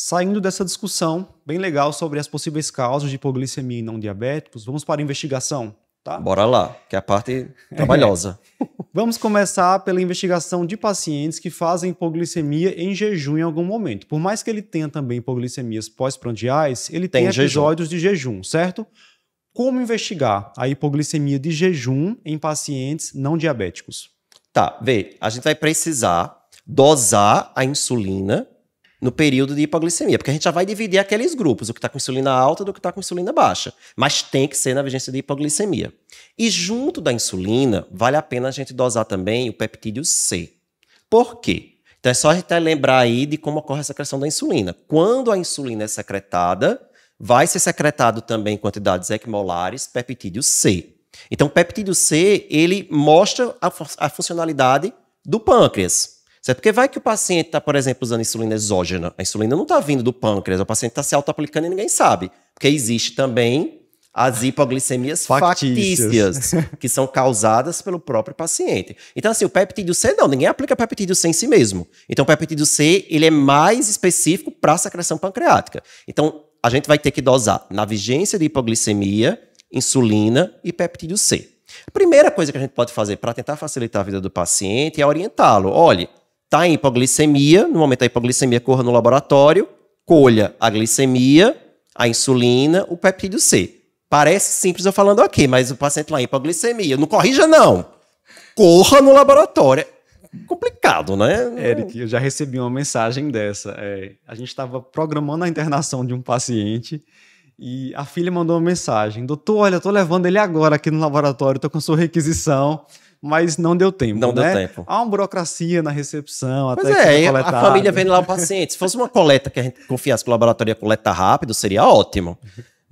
Saindo dessa discussão bem legal sobre as possíveis causas de hipoglicemia em não diabéticos, vamos para a investigação, tá? Bora lá, que é a parte trabalhosa. vamos começar pela investigação de pacientes que fazem hipoglicemia em jejum em algum momento. Por mais que ele tenha também hipoglicemias pós-prandiais, ele tem, tem episódios jejum. de jejum, certo? Como investigar a hipoglicemia de jejum em pacientes não diabéticos? Tá, vê, a gente vai precisar dosar a insulina no período de hipoglicemia, porque a gente já vai dividir aqueles grupos, o que está com insulina alta do que está com insulina baixa, mas tem que ser na vigência de hipoglicemia. E junto da insulina, vale a pena a gente dosar também o peptídeo C. Por quê? Então é só a gente lembrar aí de como ocorre a secreção da insulina. Quando a insulina é secretada, vai ser secretado também em quantidades equimolares peptídeo C. Então, o peptídeo C, ele mostra a, a funcionalidade do pâncreas. Certo? Porque vai que o paciente está, por exemplo, usando insulina exógena. A insulina não está vindo do pâncreas, o paciente está se auto-aplicando e ninguém sabe. Porque existe também as hipoglicemias factícias, que são causadas pelo próprio paciente. Então, assim, o peptídeo C não, ninguém aplica peptídeo C em si mesmo. Então, o peptídeo C, ele é mais específico para a secreção pancreática. Então, a gente vai ter que dosar na vigência de hipoglicemia, insulina e peptídeo C. A primeira coisa que a gente pode fazer para tentar facilitar a vida do paciente é orientá-lo. Olhe, Está em hipoglicemia, no momento da hipoglicemia, corra no laboratório, colha a glicemia, a insulina, o peptídeo C. Parece simples eu falando aqui, mas o paciente lá em hipoglicemia, não corrija não. Corra no laboratório. Complicado, né? Eric, eu já recebi uma mensagem dessa. É, a gente estava programando a internação de um paciente e a filha mandou uma mensagem: Doutor, olha, estou levando ele agora aqui no laboratório, estou com sua requisição mas não deu tempo. Não né? deu tempo. Há uma burocracia na recepção, pois até é, a família vendo lá o paciente. Se fosse uma coleta que a gente confiasse que o laboratório ia coletar rápido, seria ótimo.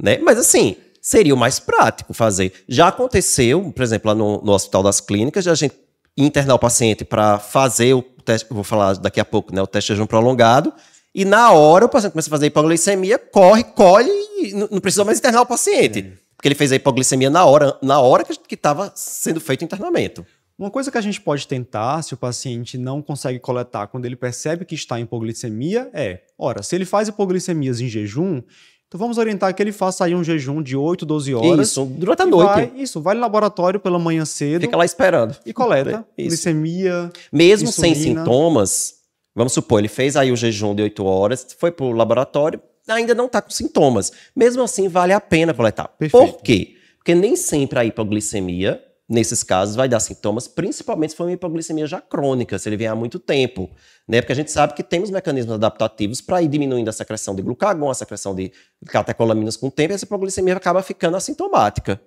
né? Mas assim, seria o mais prático fazer. Já aconteceu, por exemplo, lá no, no Hospital das Clínicas, de a gente internar o paciente para fazer o teste, vou falar daqui a pouco, né? O teste de jejum prolongado. E na hora o paciente começa a fazer hipoglicemia, corre, colhe e não, não precisa mais internar o paciente. É. Que ele fez a hipoglicemia na hora, na hora que estava sendo feito o internamento. Uma coisa que a gente pode tentar, se o paciente não consegue coletar quando ele percebe que está em hipoglicemia, é: ora, se ele faz hipoglicemias em jejum, então vamos orientar que ele faça aí um jejum de 8, 12 horas. Isso, durante a noite. Vai, isso, vai no laboratório pela manhã cedo. Fica lá esperando. E coleta isso. glicemia. Mesmo insulina. sem sintomas, vamos supor, ele fez aí o jejum de 8 horas, foi para o laboratório, ainda não está com sintomas. Mesmo assim, vale a pena coletar. Tá, Perfeito. Por quê? Porque nem sempre a hipoglicemia, nesses casos, vai dar sintomas, principalmente se for uma hipoglicemia já crônica, se ele vier há muito tempo. Né? Porque a gente sabe que temos mecanismos adaptativos para ir diminuindo a secreção de glucagon, a secreção de catecolaminas com o tempo, e essa hipoglicemia acaba ficando assintomática.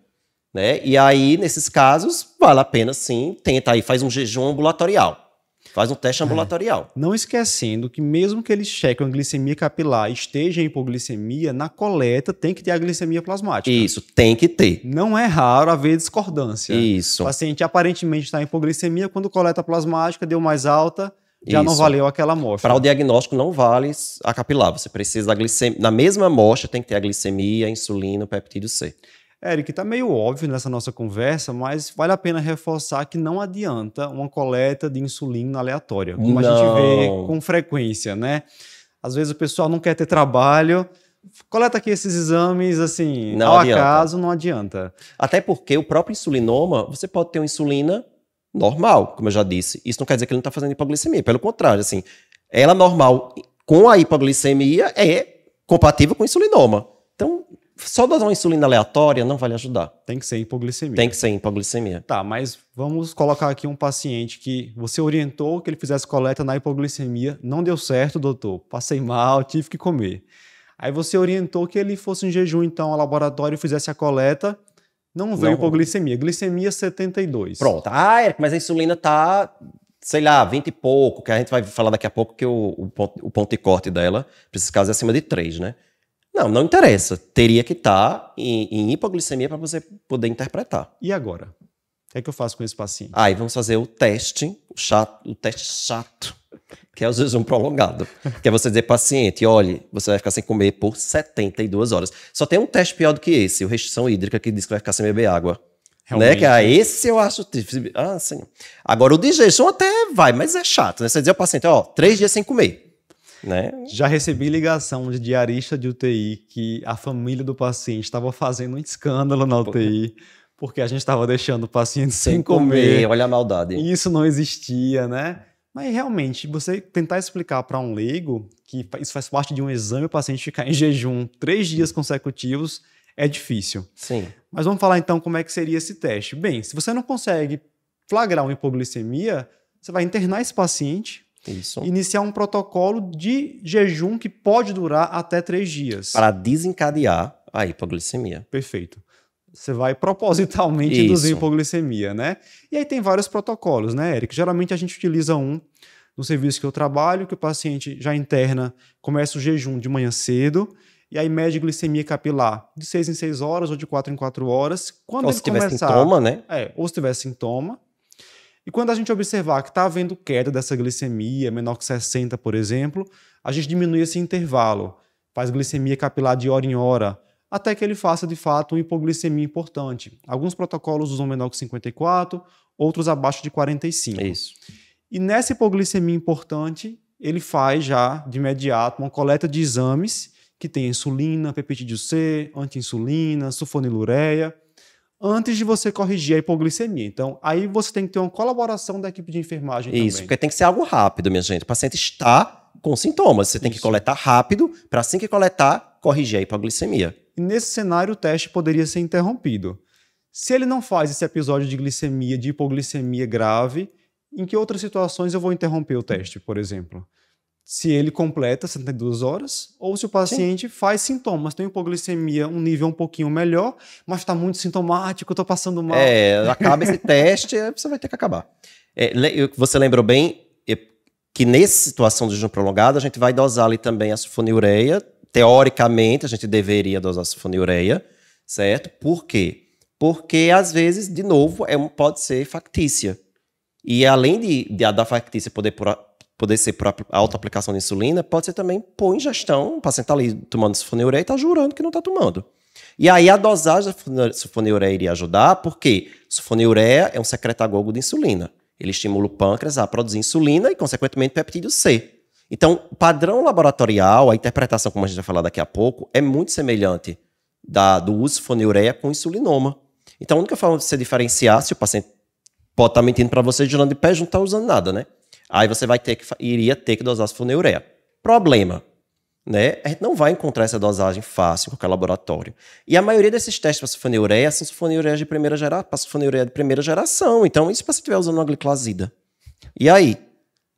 Né? E aí, nesses casos, vale a pena sim, tenta aí, faz um jejum ambulatorial. Faz um teste é. ambulatorial. É. Não esquecendo que mesmo que eles chequem a glicemia capilar esteja em hipoglicemia, na coleta tem que ter a glicemia plasmática. Isso, tem que ter. Não é raro haver discordância. Isso. O paciente aparentemente está em hipoglicemia, quando coleta plasmática deu mais alta, já Isso. não valeu aquela amostra. Para o diagnóstico não vale a capilar, você precisa da glicemia, na mesma amostra tem que ter a glicemia, a insulina, o peptídeo C. Eric, está meio óbvio nessa nossa conversa, mas vale a pena reforçar que não adianta uma coleta de insulina aleatória, como não. a gente vê com frequência, né? Às vezes o pessoal não quer ter trabalho, coleta aqui esses exames, assim, não ao adianta. acaso, não adianta. Até porque o próprio insulinoma, você pode ter uma insulina normal, como eu já disse. Isso não quer dizer que ele não está fazendo hipoglicemia, pelo contrário, assim, ela normal com a hipoglicemia é compatível com o insulinoma só dar uma insulina aleatória não vai lhe ajudar. Tem que ser hipoglicemia. Tem que ser hipoglicemia. Tá, mas vamos colocar aqui um paciente que você orientou que ele fizesse coleta na hipoglicemia, não deu certo, doutor, passei mal, tive que comer. Aí você orientou que ele fosse em jejum, então, ao laboratório e fizesse a coleta, não veio não. hipoglicemia. Glicemia 72. Pronto. Ah, Eric, mas a insulina tá, sei lá, 20 e pouco, que a gente vai falar daqui a pouco que o, o, ponto, o ponto de corte dela, para esses casos, é acima de 3, né? Não, não interessa. Teria que estar tá em, em hipoglicemia para você poder interpretar. E agora? O que é que eu faço com esse paciente? Aí vamos fazer o teste, o, chato, o teste chato, que é o um prolongado. que é você dizer, paciente, olhe, você vai ficar sem comer por 72 horas. Só tem um teste pior do que esse, o restrição hídrica, que diz que vai ficar sem beber água. Né? Realmente. Né? Que, ah, esse eu acho. Ah, sim. Agora, o digestão até vai, mas é chato, né? Você dizer ao paciente, ó, três dias sem comer. Né? Já recebi ligação de diarista de UTI que a família do paciente estava fazendo um escândalo na UTI. Porque a gente estava deixando o paciente sem, sem comer. comer. Olha a maldade. Isso não existia, né? Mas realmente, você tentar explicar para um leigo que isso faz parte de um exame o paciente ficar em jejum três dias consecutivos é difícil. Sim. Mas vamos falar então como é que seria esse teste. Bem, se você não consegue flagrar uma hipoglicemia, você vai internar esse paciente, isso. Iniciar um protocolo de jejum que pode durar até três dias. Para desencadear a hipoglicemia. Perfeito. Você vai propositalmente Isso. induzir hipoglicemia, né? E aí tem vários protocolos, né, Eric? Geralmente a gente utiliza um no serviço que eu trabalho, que o paciente já interna começa o jejum de manhã cedo, e aí mede glicemia capilar de 6 em 6 horas ou de 4 em 4 horas. Quando ou se tiver sintoma, né? É, ou se tiver sintoma, e quando a gente observar que está havendo queda dessa glicemia, menor que 60, por exemplo, a gente diminui esse intervalo, faz glicemia capilar de hora em hora, até que ele faça de fato uma hipoglicemia importante. Alguns protocolos usam menor que 54, outros abaixo de 45. É isso. E nessa hipoglicemia importante, ele faz já de imediato uma coleta de exames que tem insulina, peptídeo C, antiinsulina, sulfonilureia antes de você corrigir a hipoglicemia. Então, aí você tem que ter uma colaboração da equipe de enfermagem Isso, também. porque tem que ser algo rápido, minha gente. O paciente está com sintomas, você tem Isso. que coletar rápido para assim que coletar, corrigir a hipoglicemia. E nesse cenário o teste poderia ser interrompido. Se ele não faz esse episódio de glicemia, de hipoglicemia grave, em que outras situações eu vou interromper o teste, por exemplo? se ele completa 72 horas ou se o paciente Sim. faz sintomas. Tem hipoglicemia, um nível um pouquinho melhor, mas está muito sintomático, estou passando mal. É, acaba esse teste, você vai ter que acabar. É, você lembrou bem que nessa situação de jejum prolongado, a gente vai dosar ali também a sulfonilureia. Teoricamente, a gente deveria dosar a sulfonilureia, certo? Por quê? Porque, às vezes, de novo, é pode ser factícia. E além de, de a da factícia poder poder ser por auto-aplicação de insulina, pode ser também por ingestão. O paciente está ali tomando sulfonilureia e está jurando que não está tomando. E aí a dosagem da sulfonilureia iria ajudar, porque sulfonilureia é um secretagogo de insulina. Ele estimula o pâncreas a produzir insulina e, consequentemente, peptídeo C. Então, o padrão laboratorial, a interpretação, como a gente vai falar daqui a pouco, é muito semelhante da, do uso de com insulinoma. Então, a única forma de você diferenciar se o paciente pode estar tá mentindo para você jurando de pé, não está usando nada, né? Aí você vai ter que iria ter que dosar sulfonylureia. Problema, né? A gente não vai encontrar essa dosagem fácil em qualquer laboratório. E a maioria desses testes para sulfonylureia são assim, sulfonylureias de primeira geração, para sulfonylureia de primeira geração. Então, isso para você estiver usando uma gliclazida. E aí,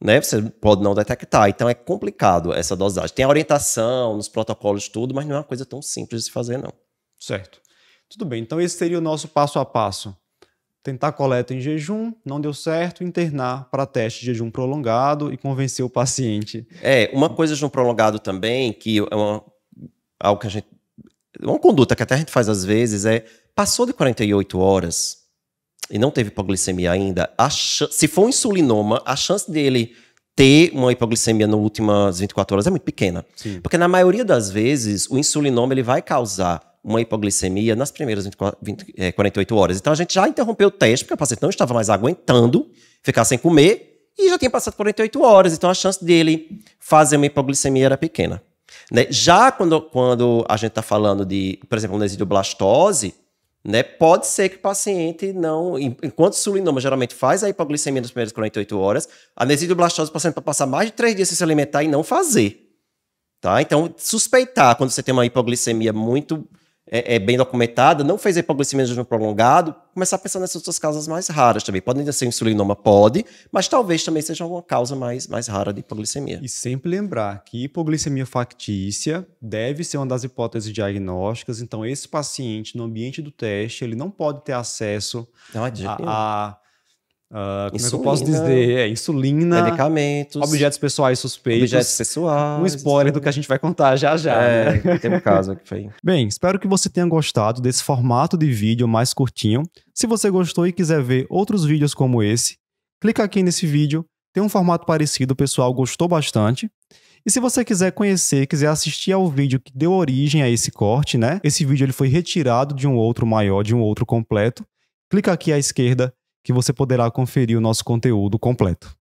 né? Você pode não detectar. Então é complicado essa dosagem. Tem a orientação nos protocolos tudo, mas não é uma coisa tão simples de se fazer não. Certo. Tudo bem. Então esse seria o nosso passo a passo tentar coleta em jejum, não deu certo, internar para teste de jejum prolongado e convencer o paciente. É, uma coisa de um prolongado também, que é uma, algo que a gente. Uma conduta que até a gente faz às vezes é passou de 48 horas e não teve hipoglicemia ainda, ch... se for um insulinoma, a chance dele ter uma hipoglicemia nas últimas 24 horas é muito pequena. Sim. Porque na maioria das vezes, o insulinoma ele vai causar uma hipoglicemia nas primeiras 24, 20, é, 48 horas. Então a gente já interrompeu o teste, porque o paciente não estava mais aguentando ficar sem comer e já tinha passado 48 horas. Então a chance dele fazer uma hipoglicemia era pequena. Né? Já quando, quando a gente está falando de, por exemplo, nesidioblastose, né, pode ser que o paciente não. Enquanto o sulinoma geralmente faz a hipoglicemia nas primeiras 48 horas, a nesidioblastose tá o paciente pode passar mais de 3 dias sem se alimentar e não fazer. Tá? Então, suspeitar quando você tem uma hipoglicemia muito é, é, bem documentada, não fez hipoglicemia prolongado, começar a pensar nessas outras causas mais raras também. Podem ser insulinoma, pode, mas talvez também seja alguma causa mais, mais rara de hipoglicemia. E sempre lembrar que hipoglicemia factícia deve ser uma das hipóteses diagnósticas, então esse paciente, no ambiente do teste, ele não pode ter acesso não, a, a Uh, como insulina, é que eu posso dizer? É, insulina, medicamentos, objetos pessoais suspeitos. Objetos pessoais. Um spoiler isso. do que a gente vai contar já já. É, né? tem um caso aqui foi. Bem, espero que você tenha gostado desse formato de vídeo mais curtinho. Se você gostou e quiser ver outros vídeos como esse, clica aqui nesse vídeo. Tem um formato parecido, o pessoal gostou bastante. E se você quiser conhecer, quiser assistir ao vídeo que deu origem a esse corte, né? Esse vídeo ele foi retirado de um outro maior, de um outro completo. Clica aqui à esquerda que você poderá conferir o nosso conteúdo completo.